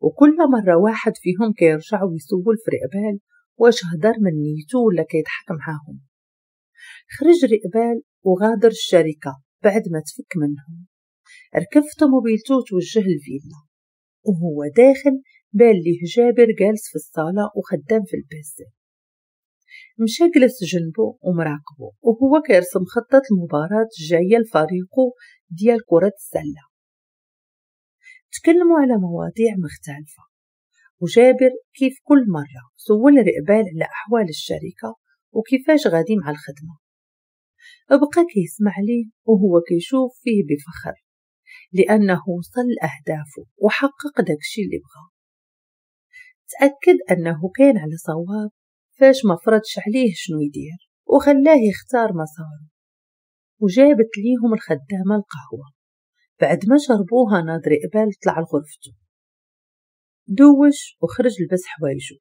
وكل مرة واحد فيهم كيرجع ويسول في رقبال واش هدر من نيتو ولا كيضحك معاهم خرج رقبال وغادر الشركة بعد ما تفك منهم ركب في طوموبيلتو وتوجه الفيلا وهو داخل بان ليه جابر جالس في الصالة وخدام في مشى جلس جنبه ومراقبه وهو كيرسم خطة المباراة الجاية لفريقه ديال كرة السلة تكلموا على مواضيع مختلفة وجابر كيف كل مرة سول رئبال على أحوال الشركة وكيفاش غادي مع الخدمة أبقى كيسمع ليه وهو كيشوف فيه بفخر لأنه وصل لأهدافه وحقق داكشي اللي بغا تأكد أنه كان على صواب فاش ما فرضش عليه شنو يدير وخلاه يختار مساره وجابت ليهم الخدامة القهوة بعد ما شربوها نادر إقبال طلع لغرفته دوش وخرج لبس حوايجه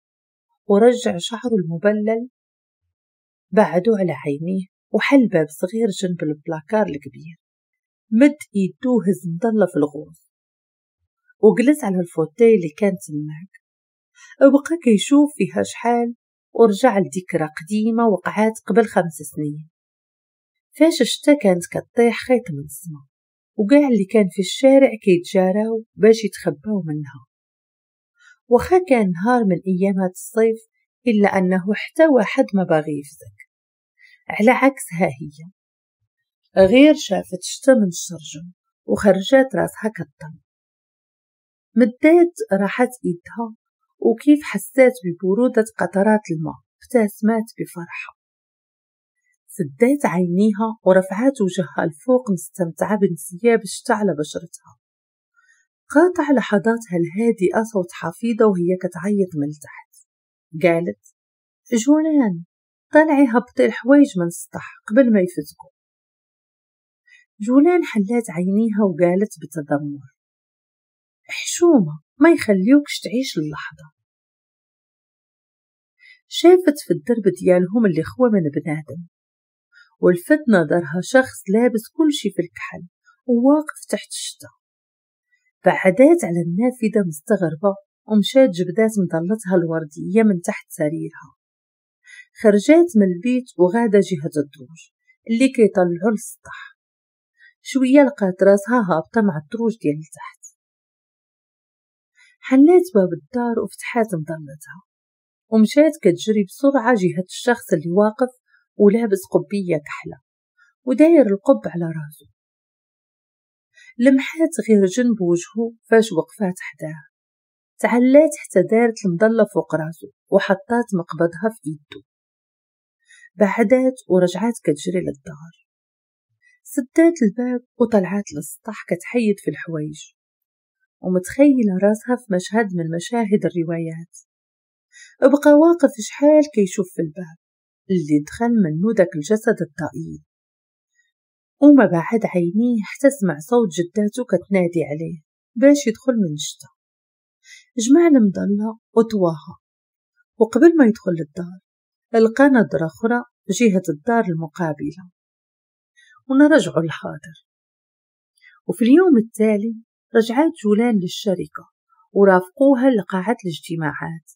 ورجع شعره المبلل بعده على عينيه وحل باب صغير جنب البلاكار الكبير مد ايدو هز في الغوص وجلس على الفوتيه اللي كانت هناك بقى كيشوف فيها شحال ورجع لذكرى قديمة وقعات قبل خمس سنين فاش الشتا كانت كطيح خيط من السما وكاع اللي كان في الشارع كيتجاراو باش يتخباو منها وخا كان نهار من ايامات الصيف الا انه حتى واحد ما باغي يفزك على عكس ها هي غير شافت شتا من الشرجم وخرجات راسها كطم مدات راحت ايدها وكيف حسات ببرودة قطرات الماء ابتسمت بفرحة سدات عينيها ورفعت وجهها الفوق مستمتعة بانسياب الشتاء على بشرتها قاطع لحظاتها الهادئة صوت حفيظة وهي كتعيط من تحت قالت جولان طلعي هبطي الحوايج من السطح قبل ما يفتكوا جولان حلات عينيها وقالت بتذمر حشومة ما يخليوكش تعيش اللحظة شافت في الدرب ديالهم اللي خوى من بنادم ولفت نظرها شخص لابس كل شي في الكحل وواقف تحت الشتا بعدات على النافذة مستغربة ومشات جبدات مظلتها الوردية من تحت سريرها خرجات من البيت وغادة جهة الدروج اللي كيطلعو للسطح شوية لقات راسها هابطة مع الدروج ديال تحت حلات باب الدار وفتحات مظلتها ومشات كتجري بسرعة جهة الشخص اللي واقف ولابس قبية كحلة وداير القب على راسه لمحات غير جنب وجهه فاش وقفات حداه تعلات حتى دارت المظلة فوق راسه وحطات مقبضها في ايده بعدات ورجعات كتجري للدار سدات الباب وطلعات للسطح كتحيد في الحوايج ومتخيلة راسها في مشهد من مشاهد الروايات بقى واقف شحال كيشوف في الباب اللي دخل منو داك الجسد الطائي وما بعد عينيه حتى سمع صوت جداتو كتنادي عليه باش يدخل من الشتا جمع المضلة وطواها وقبل ما يدخل للدار لقى نظرة أخرى جهة الدار المقابلة ونرجع الحاضر وفي اليوم التالي رجعت جولان للشركة ورافقوها لقاعة الاجتماعات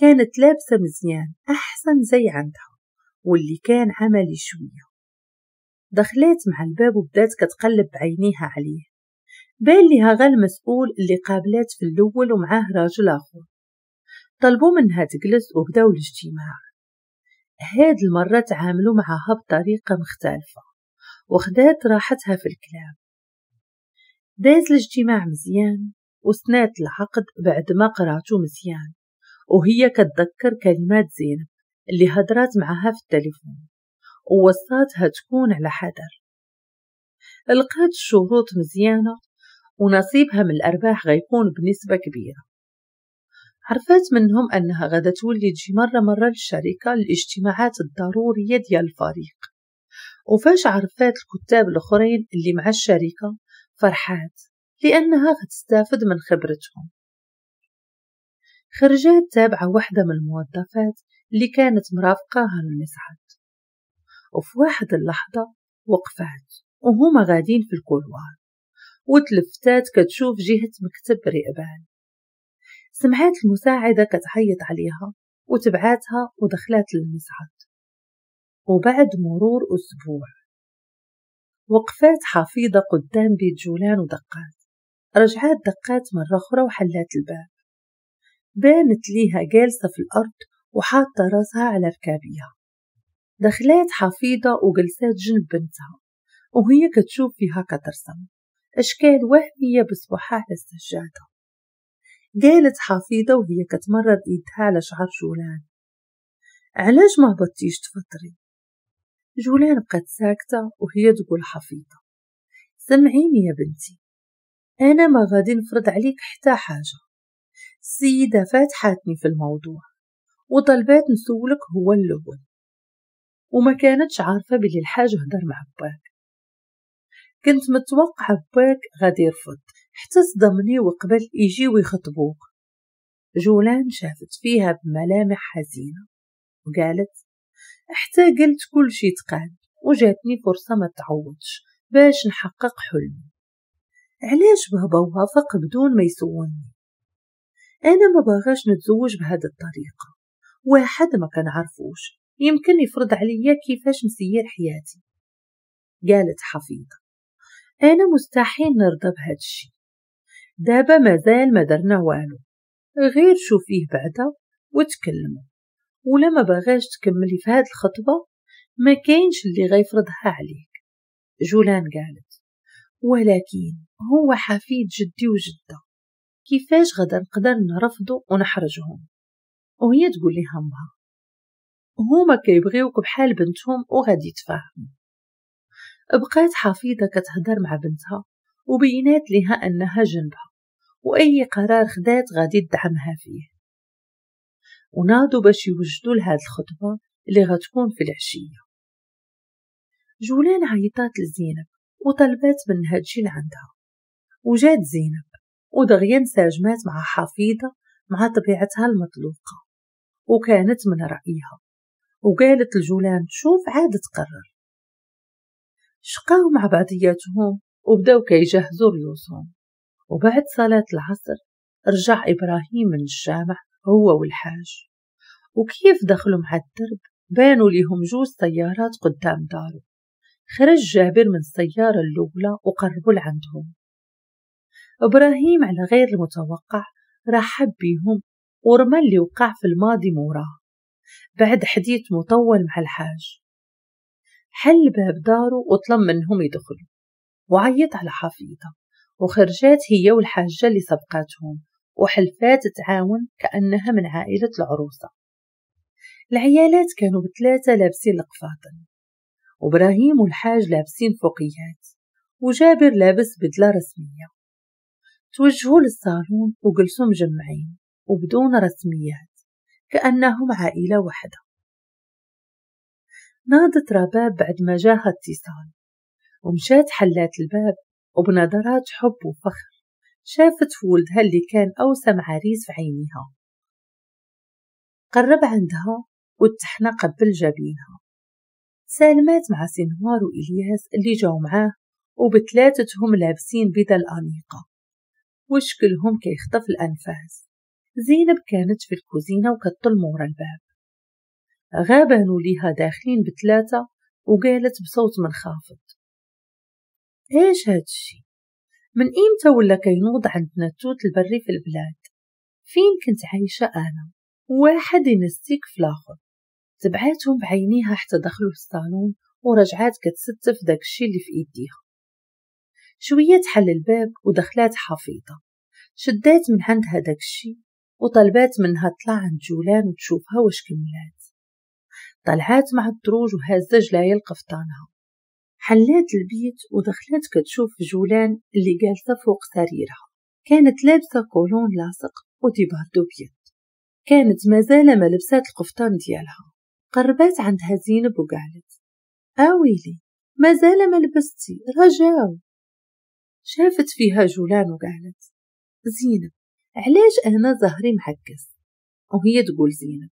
كانت لابسة مزيان أحسن زي عندها واللي كان عملي شوية دخلت مع الباب وبدات كتقلب بعينيها عليه بان ليها غا المسؤول اللي قابلات في الاول ومعاه راجل اخر طلبوا منها تجلس وبداو الاجتماع هاد المرة تعاملوا معها بطريقة مختلفة وخدات راحتها في الكلام داز الاجتماع مزيان وسنات العقد بعد ما قراتو مزيان وهي كتذكر كلمات زينب اللي هدرات معها في التليفون ووصاتها تكون على حذر لقات الشروط مزيانة ونصيبها من الأرباح غيكون بنسبة كبيرة عرفات منهم أنها غدا تولي تجي مرة مرة للشركة للاجتماعات الضرورية ديال الفريق وفاش عرفات الكتاب الآخرين اللي مع الشركة فرحات لأنها غتستافد من خبرتهم خرجات تابعة واحدة من الموظفات اللي كانت مرافقاها للمصعد وفي واحد اللحظة وقفات وهما غادين في الكولوار وتلفتات كتشوف جهة مكتب رئبان سمعات المساعدة كتعيط عليها وتبعاتها ودخلات للمصعد وبعد مرور أسبوع وقفات حفيظة قدام بيت جولان ودقات رجعات دقات مرة أخرى وحلات الباب بانت ليها جالسة في الأرض وحاطة راسها على ركابيها دخلات حفيظة وجلسات جنب بنتها وهي كتشوف فيها كترسم أشكال وهمية بصباحها على السجادة قالت حفيظة وهي كتمرد إيدها على شعر جولان علاش ما بطيش تفطري جولان بقت ساكتة وهي تقول حفيظة سمعيني يا بنتي أنا ما غادي نفرض عليك حتى حاجة السيدة فاتحتني في الموضوع وطلبات نسولك هو الأول وما كانتش عارفة بلي الحاجة هدر مع باك كنت متوقعة باك غادي يرفض حتى صدمني وقبل يجي ويخطبوك جولان شافت فيها بملامح حزينة وقالت حتى قلت كل شي تقال وجاتني فرصة ما تعوضش باش نحقق حلمي علاش بابا وافق بدون ما يسولني أنا ما باغاش نتزوج بهاد الطريقة واحد ما كان عرفوش يمكن يفرض عليا كيفاش نسير حياتي قالت حفيظة أنا مستحيل نرضى بهاد الشي دابا مازال ما درنا والو غير شوفيه بعدا وتكلمه ولا ما باغاش تكملي في هاد الخطبة ما كاينش اللي غيفرضها عليك جولان قالت ولكن هو حفيد جدي وجدة كيفاش غدا نقدر نرفضو ونحرجهم وهي تقول لي همها هما كيبغيوك بحال بنتهم وغادي يتفاهموا بقات حفيظه كتهضر مع بنتها وبينات لها انها جنبها واي قرار خدات غادي تدعمها فيه وناضوا باش يوجدوا لهاد الخطبه اللي غتكون في العشيه جولان عيطات لزينب وطلبات منها تجي لعندها عندها وجات زينب ودغيا انسجمات مع حفيدة مع طبيعتها المطلوقة وكانت من رأيها وقالت الجولان شوف عاد تقرر شقاو مع بعضياتهم وبداو كيجهزوا ريوسهم وبعد صلاة العصر رجع إبراهيم من الجامع هو والحاج وكيف دخلوا مع الدرب بانوا ليهم جوز سيارات قدام دارو خرج جابر من السيارة الأولى وقربوا لعندهم إبراهيم على غير المتوقع رحب بيهم ورمى اللي وقع في الماضي موراه بعد حديث مطول مع الحاج حل باب داره وطلب منهم يدخلوا وعيط على حفيظة وخرجات هي والحاجة اللي سبقتهم وحلفات تعاون كأنها من عائلة العروسة العيالات كانوا بثلاثة لابسين القفاطن وإبراهيم والحاج لابسين فوقيات وجابر لابس بدلة رسمية توجهوا للصالون وجلسوا مجمعين وبدون رسميات كأنهم عائلة واحدة نادت رباب بعد ما جاها اتصال ومشات حلات الباب وبنظرات حب وفخر شافت ولدها اللي كان أوسم عريس في عينيها قرب عندها واتحنا قبل جبينها سالمات مع سنوار وإلياس اللي جاو معاه وبتلاتتهم لابسين بدل أنيقة وش كلهم كيخطف الأنفاس زينب كانت في الكوزينة وكتطل مورا الباب غابانوا ليها داخلين بثلاثة وقالت بصوت منخفض ايش هاد الشي من امتى ولا كينوض عندنا التوت البري في البلاد فين كنت عايشة أنا واحد ينسيك في الآخر تبعاتهم بعينيها حتى دخلوا الصالون ورجعات كتستف داكشي اللي في ايديها شوية حل الباب ودخلات حفيظة شدات من عندها داكشي الشي وطلبات منها تطلع عند جولان وتشوفها واش كملات طلعات مع الدروج وهازة جلايل قفطانها حلات البيت ودخلات كتشوف جولان اللي جالسة فوق سريرها كانت لابسة كولون لاصق وديباردو بيض كانت مازال ما لبسات القفطان ديالها قربات عندها زينب وقالت آويلي آه مازال ما لبستي رجاو شافت فيها جولان وقالت زينب علاش أنا ظهري محكس وهي تقول زينب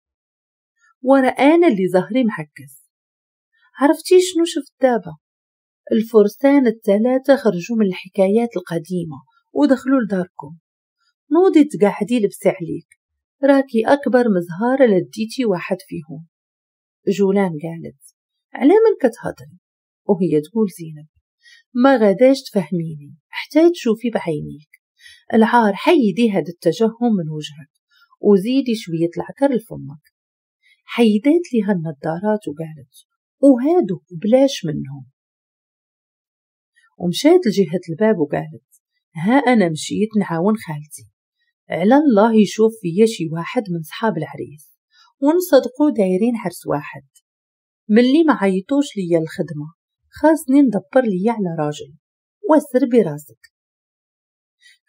ورا أنا اللي ظهري محكس عرفتي شنو شفت دابا الفرسان الثلاثة خرجوا من الحكايات القديمة ودخلوا لداركم نوضي تقعدي لبسي عليك راكي أكبر مزهارة لديتي واحد فيهم جولان قالت على من كتهضري وهي تقول زينب ما غاداش تفهميني حتى تشوفي بعينيك العار حيدي هاد التجهم من وجهك وزيدي شوية العكر لفمك حيدات لي هالنظارات وقالت وهادو بلاش منهم ومشات لجهة الباب وقالت ها أنا مشيت نعاون خالتي على الله يشوف فيا شي واحد من صحاب العريس ونصدقو دايرين عرس واحد ملي ما عيطوش ليا الخدمة خاصني ندبر لي على راجل واسر براسك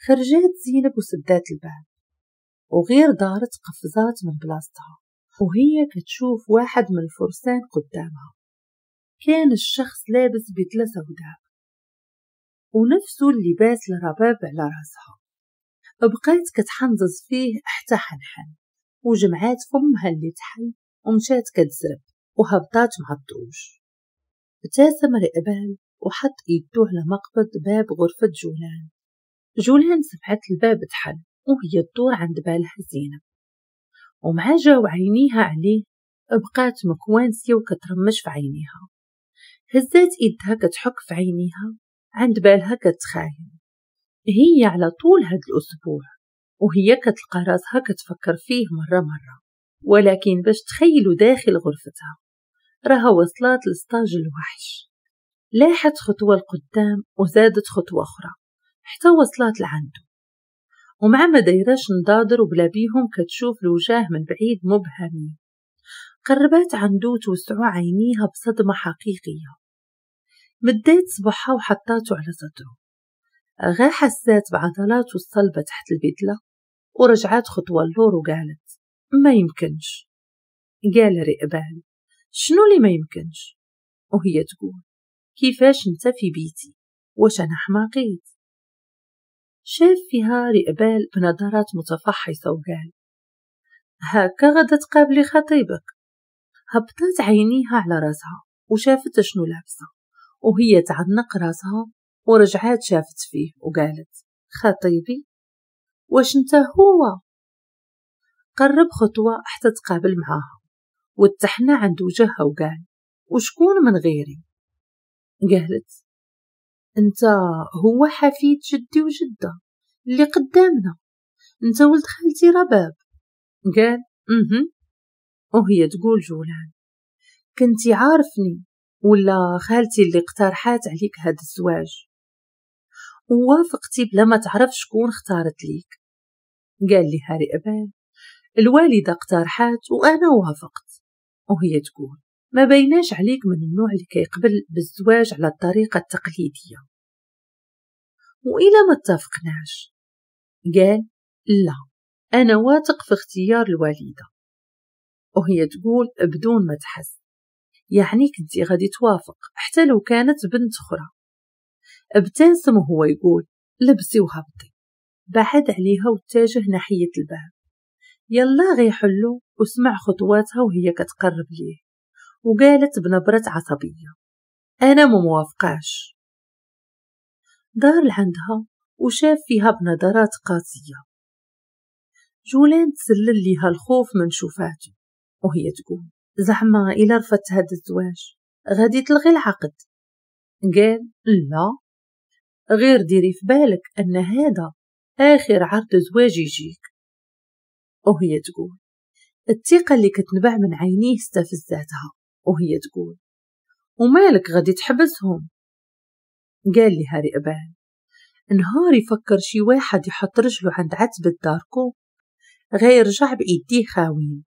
خرجات زينب وسدات الباب وغير دارت قفزات من بلاصتها وهي كتشوف واحد من الفرسان قدامها كان الشخص لابس بدلة سوداء ونفسه اللباس لرباب على راسها بقيت كتحنظز فيه حتى حنحن وجمعات فمها اللي تحل ومشات كتزرب وهبطات مع الدروج ابتسم لإقبال وحط إيده على مقبض باب غرفة جولان جولان سمعت الباب تحل وهي تدور عند بالها زينب ومع جاو عينيها عليه بقات مكوانسية وكترمش في عينيها هزات إيدها كتحك في عينيها عند بالها كتخاين هي على طول هاد الأسبوع وهي كتلقى راسها كتفكر فيه مرة مرة ولكن باش تخيلوا داخل غرفتها راها وصلت لسطاج الوحش لاحت خطوة لقدام وزادت خطوة أخرى حتى وصلت لعنده ومع ما دايراش نضادر وبلا بيهم كتشوف الوجاه من بعيد مبهمين قربات عندو توسعو عينيها بصدمة حقيقية مدات صبحها وحطاتو على صدرو غا حسات بعضلاتو الصلبة تحت البدلة ورجعات خطوة اللور وقالت ما يمكنش قال رئبان شنو اللي ما يمكنش وهي تقول كيفاش انت في بيتي واش انا حماقيت شاف فيها رئبال بنظرات متفحصة وقال هكا غدا تقابلي خطيبك هبطت عينيها على راسها وشافت شنو لابسة وهي تعنق راسها ورجعات شافت فيه وقالت خطيبي واش انت هو قرب خطوة حتى تقابل معاها واتحنا عند وجهها وقال وشكون من غيري قالت انت هو حفيد جدي وجدة اللي قدامنا انت ولد خالتي رباب قال اها أمم. وهي تقول جولان كنتي عارفني ولا خالتي اللي اقترحات عليك هاد الزواج ووافقتي بلا ما تعرف شكون اختارت ليك قال لي هاري أبان الوالدة اقترحات وأنا وافقت وهي تقول ما بيناش عليك من النوع اللي كيقبل بالزواج على الطريقة التقليدية وإلى ما اتفقناش قال لا أنا واثق في اختيار الوالدة وهي تقول بدون ما تحس يعني كنتي غادي توافق حتى لو كانت بنت أخرى ابتسم وهو يقول لبسي وهبطي بعد عليها واتجه ناحية الباب يلا غيحلو وسمع خطواتها وهي كتقرب ليه وقالت بنبرة عصبية أنا مموافقاش موافقاش دار لعندها وشاف فيها بنظرات قاسية جولان تسلل ليها الخوف من شوفاته وهي تقول زعما إلا رفضت هاد الزواج غادي تلغي العقد قال لا غير ديري في بالك أن هذا آخر عرض زواج يجيك وهي تقول الثقة اللي كتنبع من عينيه استفزتها وهي تقول ومالك غادي تحبسهم قال لي هاري أبان نهار يفكر شي واحد يحط رجله عند عتبة داركو غير رجع بإيديه خاوين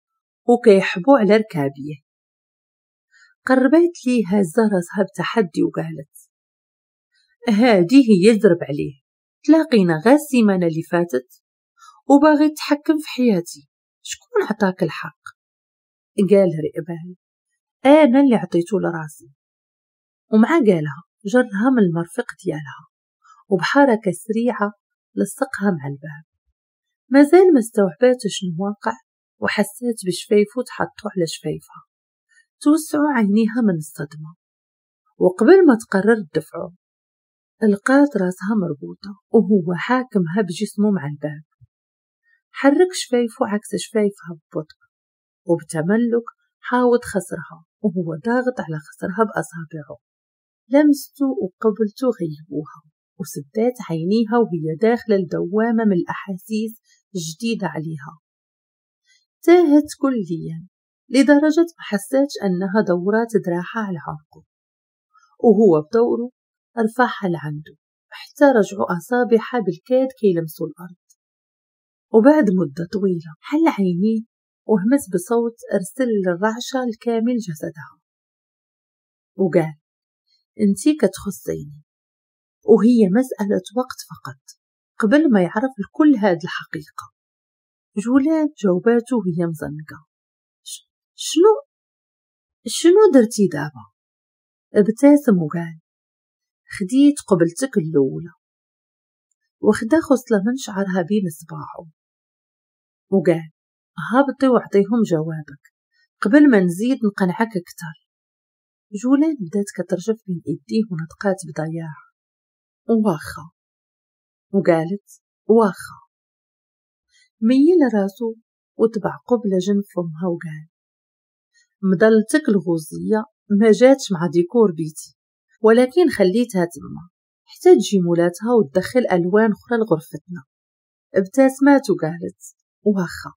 وكيحبو على ركابيه قربت لي هزة راسها بتحدي وقالت هادي هي يضرب عليه تلاقينا غا السيمانة اللي فاتت وباغي تتحكم في حياتي شكون عطاك الحق قالها رئبان انا اللي عطيته لراسي ومع قالها جرها من المرفق ديالها وبحركة سريعة لصقها مع الباب مازال ما استوعبات شنو واقع وحسات بشفايفو تحطو على شفايفها توسعوا عينيها من الصدمة وقبل ما تقرر تدفعو لقات راسها مربوطة وهو حاكمها بجسمه مع الباب حرك شفايفه عكس شفايفها ببطء وبتملك حاوط خصرها وهو ضاغط على خصرها بأصابعه لمسته وقبلته غيبوها وسدات عينيها وهي داخلة الدوامة من الأحاسيس جديدة عليها تاهت كليا لدرجة ما حساتش أنها دورات دراعها على عنقه وهو بدوره أرفعها لعنده حتى رجعوا أصابعها بالكاد كيلمسوا الأرض وبعد مدة طويلة حل عينيه وهمس بصوت أرسل للرعشة الكامل جسدها وقال انتي كتخصيني وهي مسألة وقت فقط قبل ما يعرف الكل هاد الحقيقة جولان جاوباته وهي مزنقة شنو شنو درتي دابا ابتسم وقال خديت قبلتك اللولة وخدا خصلة من شعرها بين صباعه وقال هابطي وأعطيهم جوابك قبل ما نزيد نقنعك أكثر جولان بدات كترجف بين إيديه ونطقات بضياع واخا وقالت واخا ميل راسو وتبع قبل جنب فمها وقال مضلتك الغوزية ما جاتش مع ديكور بيتي ولكن خليتها تما حتى تجي مولاتها وتدخل ألوان أخرى لغرفتنا ابتسمات وقالت وهخا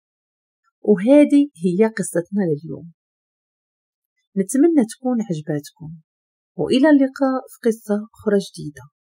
وهذه هي قصتنا لليوم نتمنى تكون عجباتكم وإلى اللقاء في قصة أخرى جديدة